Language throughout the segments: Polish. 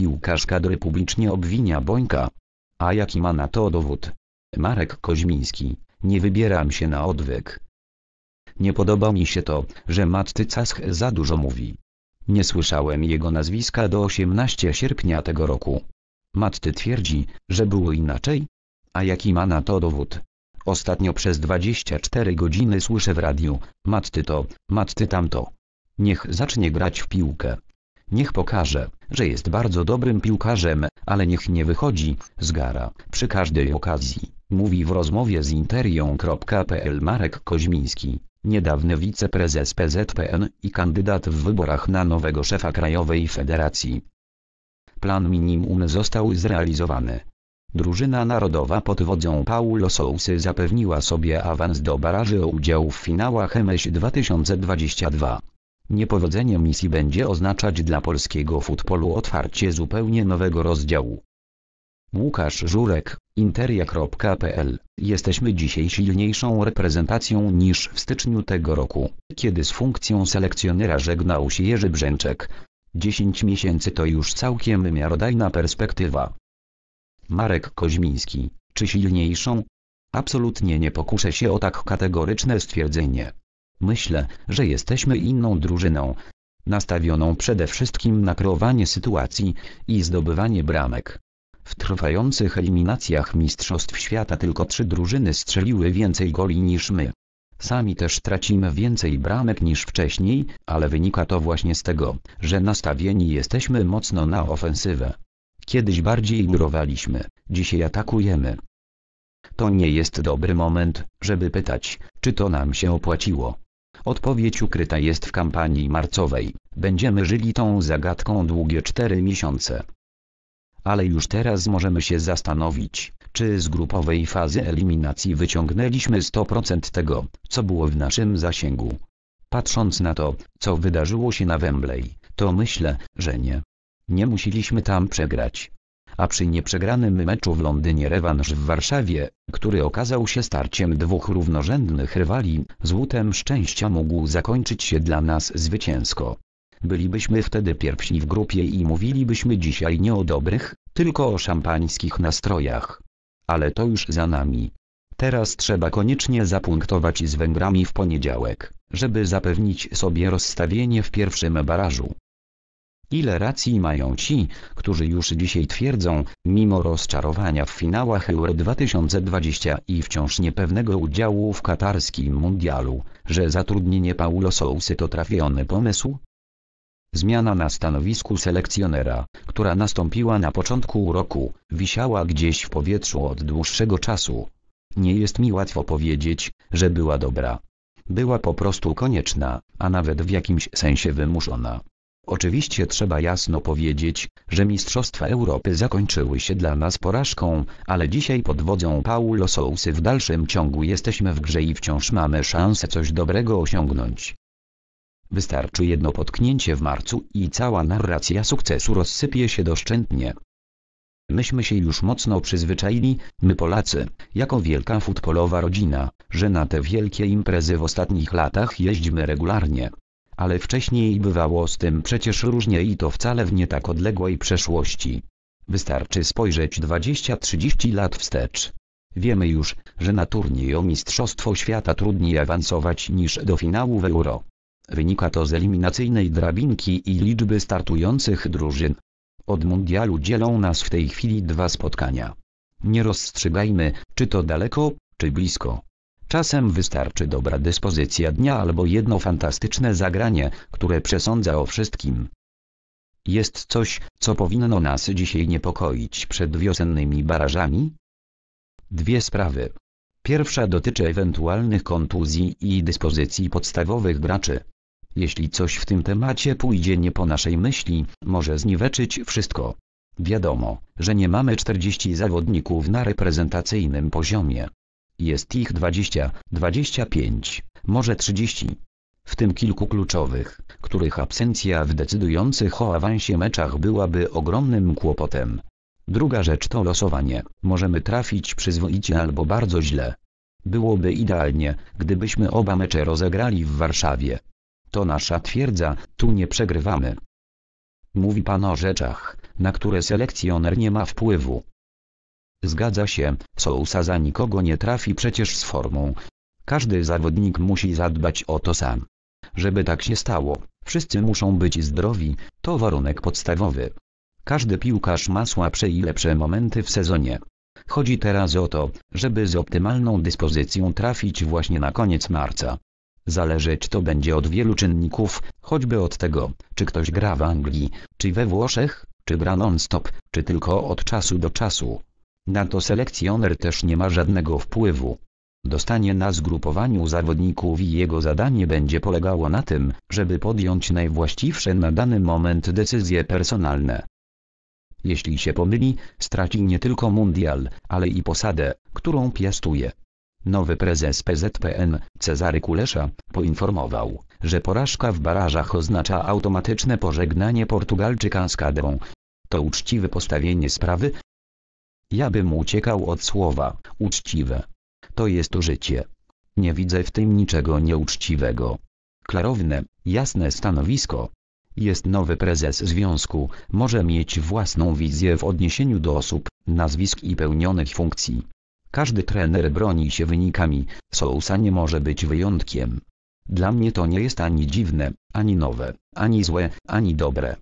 piłkarz kadry publicznie obwinia Bońka. A jaki ma na to dowód? Marek Koźmiński, nie wybieram się na odwyk. Nie podoba mi się to, że Matty Casch za dużo mówi. Nie słyszałem jego nazwiska do 18 sierpnia tego roku. Matty twierdzi, że było inaczej? A jaki ma na to dowód? Ostatnio przez 24 godziny słyszę w radiu, Matty to, Matty tamto. Niech zacznie grać w piłkę. Niech pokaże, że jest bardzo dobrym piłkarzem, ale niech nie wychodzi z gara przy każdej okazji, mówi w rozmowie z interią.pl Marek Koźmiński, niedawny wiceprezes PZPN i kandydat w wyborach na nowego szefa Krajowej Federacji. Plan minimum został zrealizowany. Drużyna narodowa pod wodzą Paulo Sousy zapewniła sobie awans do baraży o udział w finałach MS 2022. Niepowodzenie misji będzie oznaczać dla polskiego futbolu otwarcie zupełnie nowego rozdziału. Łukasz Żurek, interia.pl Jesteśmy dzisiaj silniejszą reprezentacją niż w styczniu tego roku, kiedy z funkcją selekcjonera żegnał się Jerzy Brzęczek. 10 miesięcy to już całkiem miarodajna perspektywa. Marek Koźmiński, czy silniejszą? Absolutnie nie pokuszę się o tak kategoryczne stwierdzenie. Myślę, że jesteśmy inną drużyną, nastawioną przede wszystkim na kreowanie sytuacji i zdobywanie bramek. W trwających eliminacjach Mistrzostw Świata tylko trzy drużyny strzeliły więcej goli niż my. Sami też tracimy więcej bramek niż wcześniej, ale wynika to właśnie z tego, że nastawieni jesteśmy mocno na ofensywę. Kiedyś bardziej murowaliśmy, dzisiaj atakujemy. To nie jest dobry moment, żeby pytać, czy to nam się opłaciło. Odpowiedź ukryta jest w kampanii marcowej. Będziemy żyli tą zagadką długie cztery miesiące. Ale już teraz możemy się zastanowić, czy z grupowej fazy eliminacji wyciągnęliśmy 100% tego, co było w naszym zasięgu. Patrząc na to, co wydarzyło się na Wembley, to myślę, że nie. Nie musieliśmy tam przegrać, a przy nieprzegranym meczu w Londynie rewanż w Warszawie, który okazał się starciem dwóch równorzędnych rywali, złotem szczęścia mógł zakończyć się dla nas zwycięsko. Bylibyśmy wtedy pierwsi w grupie i mówilibyśmy dzisiaj nie o dobrych, tylko o szampańskich nastrojach. Ale to już za nami. Teraz trzeba koniecznie zapunktować z Węgrami w poniedziałek, żeby zapewnić sobie rozstawienie w pierwszym barażu. Ile racji mają ci, którzy już dzisiaj twierdzą, mimo rozczarowania w finałach Euro 2020 i wciąż niepewnego udziału w katarskim mundialu, że zatrudnienie Paulo Sousy to trafiony pomysł? Zmiana na stanowisku selekcjonera, która nastąpiła na początku roku, wisiała gdzieś w powietrzu od dłuższego czasu. Nie jest mi łatwo powiedzieć, że była dobra. Była po prostu konieczna, a nawet w jakimś sensie wymuszona. Oczywiście trzeba jasno powiedzieć, że Mistrzostwa Europy zakończyły się dla nas porażką, ale dzisiaj pod wodzą Paulo Sousy w dalszym ciągu jesteśmy w grze i wciąż mamy szansę coś dobrego osiągnąć. Wystarczy jedno potknięcie w marcu i cała narracja sukcesu rozsypie się doszczętnie. Myśmy się już mocno przyzwyczaili, my Polacy, jako wielka futbolowa rodzina, że na te wielkie imprezy w ostatnich latach jeździmy regularnie ale wcześniej bywało z tym przecież różnie i to wcale w nie tak odległej przeszłości. Wystarczy spojrzeć 20-30 lat wstecz. Wiemy już, że na turniej o Mistrzostwo Świata trudniej awansować niż do finału w Euro. Wynika to z eliminacyjnej drabinki i liczby startujących drużyn. Od mundialu dzielą nas w tej chwili dwa spotkania. Nie rozstrzygajmy, czy to daleko, czy blisko. Czasem wystarczy dobra dyspozycja dnia albo jedno fantastyczne zagranie, które przesądza o wszystkim. Jest coś, co powinno nas dzisiaj niepokoić przed wiosennymi barażami? Dwie sprawy. Pierwsza dotyczy ewentualnych kontuzji i dyspozycji podstawowych graczy. Jeśli coś w tym temacie pójdzie nie po naszej myśli, może zniweczyć wszystko. Wiadomo, że nie mamy 40 zawodników na reprezentacyjnym poziomie. Jest ich 20, 25, może 30. W tym kilku kluczowych, których absencja w decydujących o awansie meczach byłaby ogromnym kłopotem. Druga rzecz to losowanie. Możemy trafić przyzwoicie albo bardzo źle. Byłoby idealnie, gdybyśmy oba mecze rozegrali w Warszawie. To nasza twierdza, tu nie przegrywamy. Mówi pan o rzeczach, na które selekcjoner nie ma wpływu. Zgadza się, Sousa za nikogo nie trafi przecież z formą. Każdy zawodnik musi zadbać o to sam. Żeby tak się stało, wszyscy muszą być zdrowi, to warunek podstawowy. Każdy piłkarz ma słabsze i lepsze momenty w sezonie. Chodzi teraz o to, żeby z optymalną dyspozycją trafić właśnie na koniec marca. Zależeć to będzie od wielu czynników, choćby od tego, czy ktoś gra w Anglii, czy we Włoszech, czy gra non-stop, czy tylko od czasu do czasu. Na to selekcjoner też nie ma żadnego wpływu. Dostanie na zgrupowaniu zawodników i jego zadanie będzie polegało na tym, żeby podjąć najwłaściwsze na dany moment decyzje personalne. Jeśli się pomyli, straci nie tylko mundial, ale i posadę, którą piastuje. Nowy prezes PZPN, Cezary Kulesza, poinformował, że porażka w barażach oznacza automatyczne pożegnanie Portugalczyka z kadrą. To uczciwe postawienie sprawy, ja bym uciekał od słowa uczciwe. To jest życie. Nie widzę w tym niczego nieuczciwego. Klarowne, jasne stanowisko. Jest nowy prezes związku, może mieć własną wizję w odniesieniu do osób, nazwisk i pełnionych funkcji. Każdy trener broni się wynikami, Sousa nie może być wyjątkiem. Dla mnie to nie jest ani dziwne, ani nowe, ani złe, ani dobre.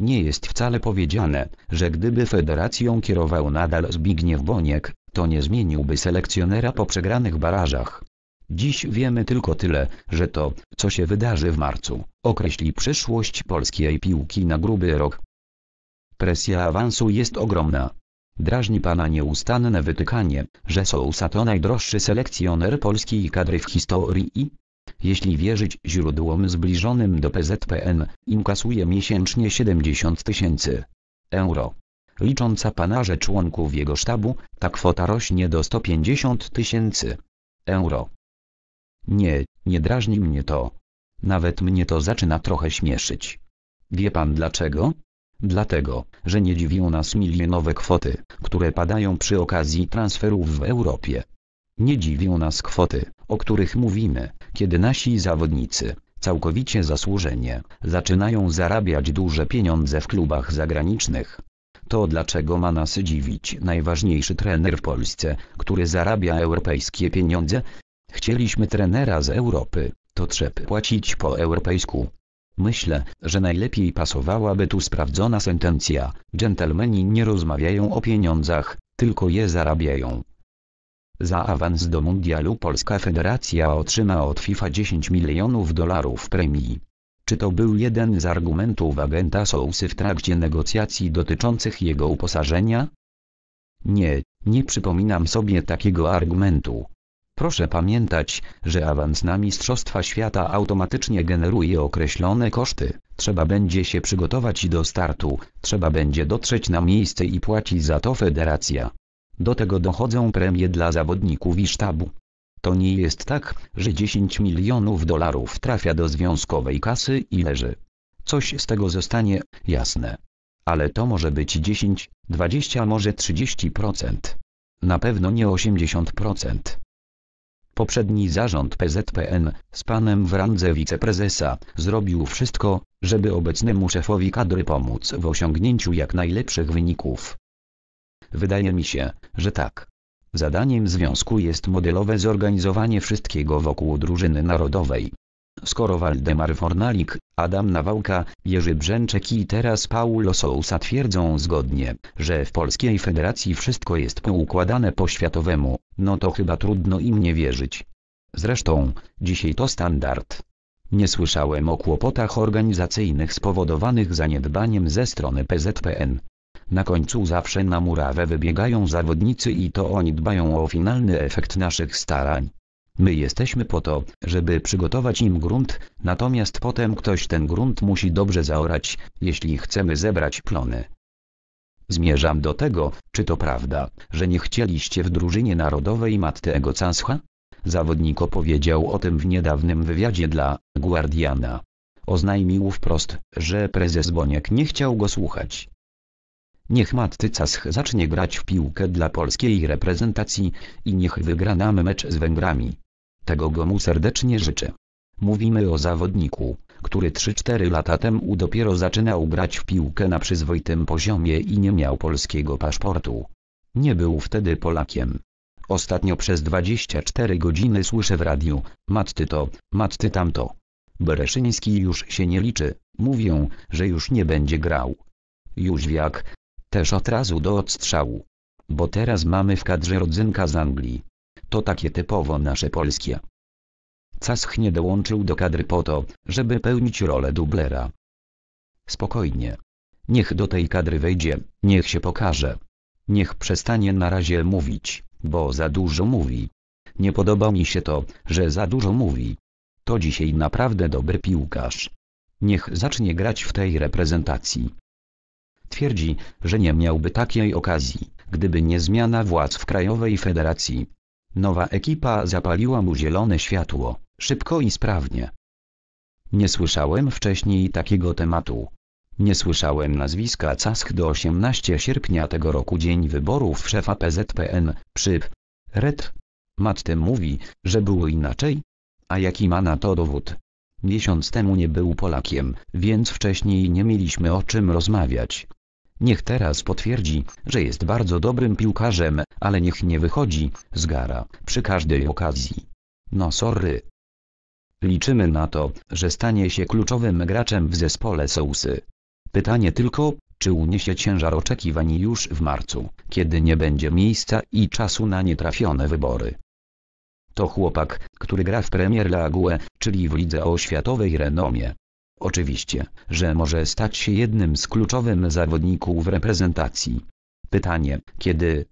Nie jest wcale powiedziane, że gdyby federacją kierował nadal Zbigniew Boniek, to nie zmieniłby selekcjonera po przegranych barażach. Dziś wiemy tylko tyle, że to, co się wydarzy w marcu, określi przyszłość polskiej piłki na gruby rok. Presja awansu jest ogromna. Drażni pana nieustanne wytykanie, że Sousa to najdroższy selekcjoner polskiej kadry w historii jeśli wierzyć źródłom zbliżonym do PZPN, inkasuje miesięcznie 70 tysięcy euro. Licząca panarze członków jego sztabu, ta kwota rośnie do 150 tysięcy euro. Nie, nie drażni mnie to. Nawet mnie to zaczyna trochę śmieszyć. Wie pan dlaczego? Dlatego, że nie dziwią nas milionowe kwoty, które padają przy okazji transferów w Europie. Nie dziwią nas kwoty, o których mówimy, kiedy nasi zawodnicy, całkowicie zasłużenie, zaczynają zarabiać duże pieniądze w klubach zagranicznych. To dlaczego ma nas dziwić najważniejszy trener w Polsce, który zarabia europejskie pieniądze? Chcieliśmy trenera z Europy, to trzeba płacić po europejsku. Myślę, że najlepiej pasowałaby tu sprawdzona sentencja, dżentelmeni nie rozmawiają o pieniądzach, tylko je zarabiają. Za awans do mundialu Polska Federacja otrzyma od FIFA 10 milionów dolarów premii. Czy to był jeden z argumentów agenta Sousy w trakcie negocjacji dotyczących jego uposażenia? Nie, nie przypominam sobie takiego argumentu. Proszę pamiętać, że awans na Mistrzostwa Świata automatycznie generuje określone koszty. Trzeba będzie się przygotować do startu, trzeba będzie dotrzeć na miejsce i płaci za to federacja. Do tego dochodzą premie dla zawodników i sztabu. To nie jest tak, że 10 milionów dolarów trafia do związkowej kasy i leży. Coś z tego zostanie, jasne. Ale to może być 10, 20, może 30%. Na pewno nie 80%. Poprzedni zarząd PZPN, z panem w randze wiceprezesa, zrobił wszystko, żeby obecnemu szefowi kadry pomóc w osiągnięciu jak najlepszych wyników. Wydaje mi się, że tak. Zadaniem związku jest modelowe zorganizowanie wszystkiego wokół drużyny narodowej. Skoro Waldemar Fornalik, Adam Nawałka, Jerzy Brzęczek i teraz Paulo Sousa twierdzą zgodnie, że w Polskiej Federacji wszystko jest poukładane po światowemu, no to chyba trudno im nie wierzyć. Zresztą, dzisiaj to standard. Nie słyszałem o kłopotach organizacyjnych spowodowanych zaniedbaniem ze strony PZPN. Na końcu zawsze na murawę wybiegają zawodnicy i to oni dbają o finalny efekt naszych starań. My jesteśmy po to, żeby przygotować im grunt, natomiast potem ktoś ten grunt musi dobrze zaorać, jeśli chcemy zebrać plony. Zmierzam do tego, czy to prawda, że nie chcieliście w drużynie narodowej Matteo Canscha? Zawodnik opowiedział o tym w niedawnym wywiadzie dla Guardiana. Oznajmił wprost, że prezes Boniek nie chciał go słuchać. Niech Casch zacznie grać w piłkę dla polskiej reprezentacji i niech wygra nam mecz z Węgrami. Tego go mu serdecznie życzę. Mówimy o zawodniku, który 3-4 lata temu dopiero zaczynał grać w piłkę na przyzwoitym poziomie i nie miał polskiego paszportu. Nie był wtedy Polakiem. Ostatnio przez 24 godziny słyszę w radiu, Matty to, Matty tamto. Bereszyński już się nie liczy, mówią, że już nie będzie grał. Jóźwiak, też od razu do odstrzału. Bo teraz mamy w kadrze rodzynka z Anglii. To takie typowo nasze polskie. Casch nie dołączył do kadry po to, żeby pełnić rolę dublera. Spokojnie. Niech do tej kadry wejdzie, niech się pokaże. Niech przestanie na razie mówić, bo za dużo mówi. Nie podoba mi się to, że za dużo mówi. To dzisiaj naprawdę dobry piłkarz. Niech zacznie grać w tej reprezentacji. Twierdzi, że nie miałby takiej okazji, gdyby nie zmiana władz w Krajowej Federacji. Nowa ekipa zapaliła mu zielone światło, szybko i sprawnie. Nie słyszałem wcześniej takiego tematu. Nie słyszałem nazwiska Casch do 18 sierpnia tego roku dzień wyborów szefa PZPN, Przyp. Red. Mattem mówi, że było inaczej? A jaki ma na to dowód? Miesiąc temu nie był Polakiem, więc wcześniej nie mieliśmy o czym rozmawiać. Niech teraz potwierdzi, że jest bardzo dobrym piłkarzem, ale niech nie wychodzi z gara przy każdej okazji. No sorry. Liczymy na to, że stanie się kluczowym graczem w zespole Sousy. Pytanie tylko, czy uniesie ciężar oczekiwań już w marcu, kiedy nie będzie miejsca i czasu na nietrafione wybory. To chłopak, który gra w Premier League, czyli w lidze o światowej renomie. Oczywiście, że może stać się jednym z kluczowym zawodników reprezentacji. Pytanie, kiedy?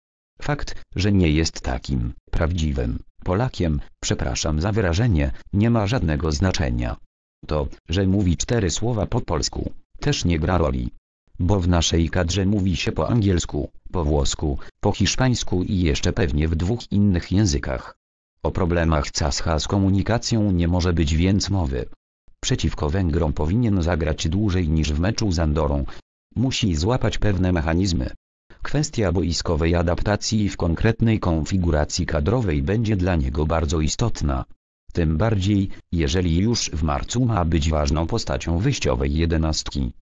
Fakt, że nie jest takim prawdziwym Polakiem, przepraszam za wyrażenie, nie ma żadnego znaczenia. To, że mówi cztery słowa po polsku, też nie gra roli. Bo w naszej kadrze mówi się po angielsku, po włosku, po hiszpańsku i jeszcze pewnie w dwóch innych językach. O problemach Cascha z komunikacją nie może być więc mowy przeciwko Węgrom powinien zagrać dłużej niż w meczu z Andorą. Musi złapać pewne mechanizmy. Kwestia boiskowej adaptacji w konkretnej konfiguracji kadrowej będzie dla niego bardzo istotna. Tym bardziej, jeżeli już w marcu ma być ważną postacią wyjściowej jedenastki.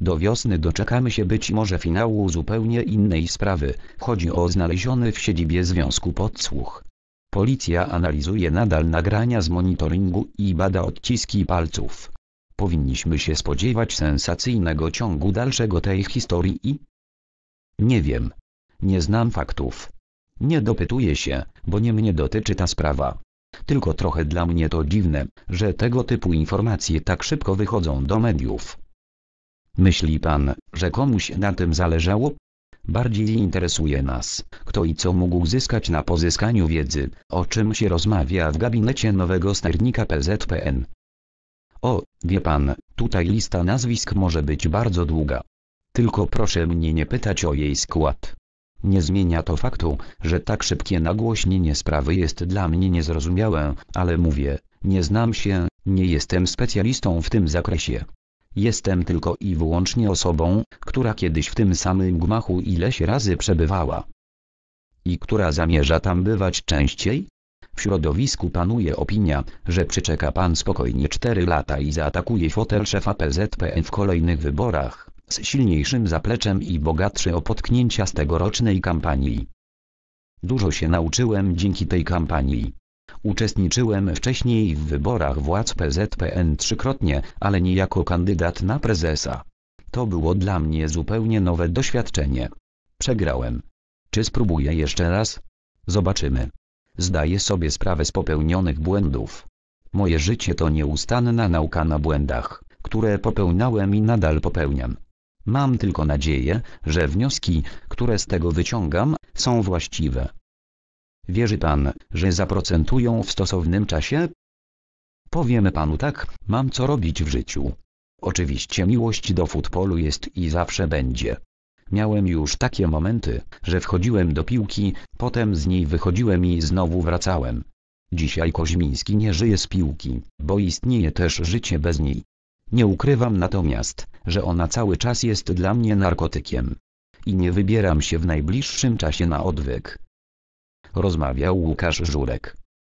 Do wiosny doczekamy się być może finału zupełnie innej sprawy, chodzi o znaleziony w siedzibie związku podsłuch. Policja analizuje nadal nagrania z monitoringu i bada odciski palców. Powinniśmy się spodziewać sensacyjnego ciągu dalszego tej historii i... Nie wiem. Nie znam faktów. Nie dopytuję się, bo nie mnie dotyczy ta sprawa. Tylko trochę dla mnie to dziwne, że tego typu informacje tak szybko wychodzą do mediów. Myśli pan, że komuś na tym zależało? Bardziej interesuje nas, kto i co mógł zyskać na pozyskaniu wiedzy, o czym się rozmawia w gabinecie nowego sternika PZPN. O, wie pan, tutaj lista nazwisk może być bardzo długa. Tylko proszę mnie nie pytać o jej skład. Nie zmienia to faktu, że tak szybkie nagłośnienie sprawy jest dla mnie niezrozumiałe, ale mówię, nie znam się, nie jestem specjalistą w tym zakresie. Jestem tylko i wyłącznie osobą, która kiedyś w tym samym gmachu ileś razy przebywała. I która zamierza tam bywać częściej? W środowisku panuje opinia, że przyczeka pan spokojnie 4 lata i zaatakuje fotel szefa PZPN w kolejnych wyborach, z silniejszym zapleczem i bogatszy o potknięcia z tegorocznej kampanii. Dużo się nauczyłem dzięki tej kampanii. Uczestniczyłem wcześniej w wyborach władz PZPN trzykrotnie, ale nie jako kandydat na prezesa. To było dla mnie zupełnie nowe doświadczenie. Przegrałem. Czy spróbuję jeszcze raz? Zobaczymy. Zdaję sobie sprawę z popełnionych błędów. Moje życie to nieustanna nauka na błędach, które popełniałem i nadal popełniam. Mam tylko nadzieję, że wnioski, które z tego wyciągam, są właściwe. Wierzy pan, że zaprocentują w stosownym czasie? Powiemy panu tak, mam co robić w życiu. Oczywiście miłość do futbolu jest i zawsze będzie. Miałem już takie momenty, że wchodziłem do piłki, potem z niej wychodziłem i znowu wracałem. Dzisiaj Koźmiński nie żyje z piłki, bo istnieje też życie bez niej. Nie ukrywam natomiast, że ona cały czas jest dla mnie narkotykiem. I nie wybieram się w najbliższym czasie na odwyk. Rozmawiał Łukasz Żurek.